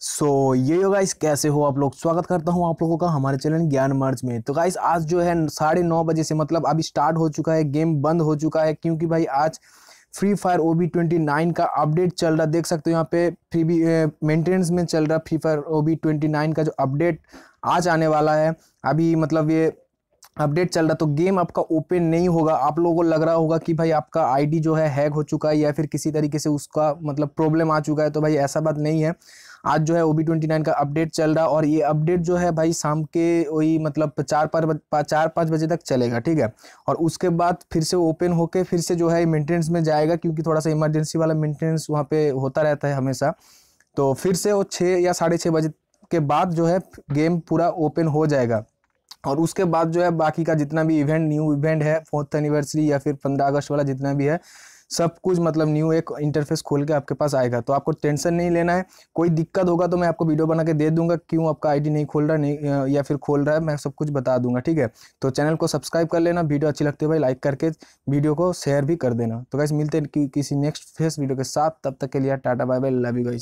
सो so, ये हो guys कैसे हो आप लोग स्वागत करता हूँ आप लोगों का हमारे चैनल ज्ञान मर्च में तो गाइस आज जो है साढ़े नौ बजे से मतलब अभी स्टार्ट हो चुका है गेम बंद हो चुका है क्योंकि भाई आज Free Fire O B twenty nine का अपडेट चल रहा देख सकते हो यहाँ पे फ्री बी मेंटेनेंस में चल रहा Free Fire O B twenty nine का जो अपडेट आज आने वाला है अभी मतलब ये अपडेट चल रहा तो गेम आपका ओपन नहीं होगा आप लोगों को लग रहा होगा कि भाई आपका आईडी जो है हैक हो चुका है या फिर किसी तरीके से उसका मतलब प्रॉब्लम आ चुका है तो भाई ऐसा बात नहीं है आज जो है ओ बी ट्वेंटी नाइन का अपडेट चल रहा और ये अपडेट जो है भाई शाम के वही मतलब चार पाँच चार पाँच बजे तक चलेगा ठीक है और उसके बाद फिर से ओपन होकर फिर से जो है मेंटेनेंस में जाएगा क्योंकि थोड़ा सा इमरजेंसी वाला मेंटेनेंस वहाँ पर होता रहता है हमेशा तो फिर से वो छः या साढ़े छः बजे के बाद जो है गेम पूरा ओपन हो जाएगा और उसके बाद जो है बाकी का जितना भी इवेंट न्यू इवेंट है फोर्थ एनिवर्सरी या फिर पंद्रह अगस्त वाला जितना भी है सब कुछ मतलब न्यू एक इंटरफेस खोल के आपके पास आएगा तो आपको टेंशन नहीं लेना है कोई दिक्कत होगा तो मैं आपको वीडियो बना के दे दूंगा क्यों आपका आईडी नहीं खोल रहा नहीं या फिर खोल रहा है मैं सब कुछ बता दूंगा ठीक है तो चैनल को सब्सक्राइब कर लेना वीडियो अच्छी लगती है भाई लाइक करके वीडियो को शेयर भी कर देना तो कैसे मिलते हैं कि, किसी नेक्स्ट फेस वीडियो के साथ तब तक के लिए tata bye bye love you गई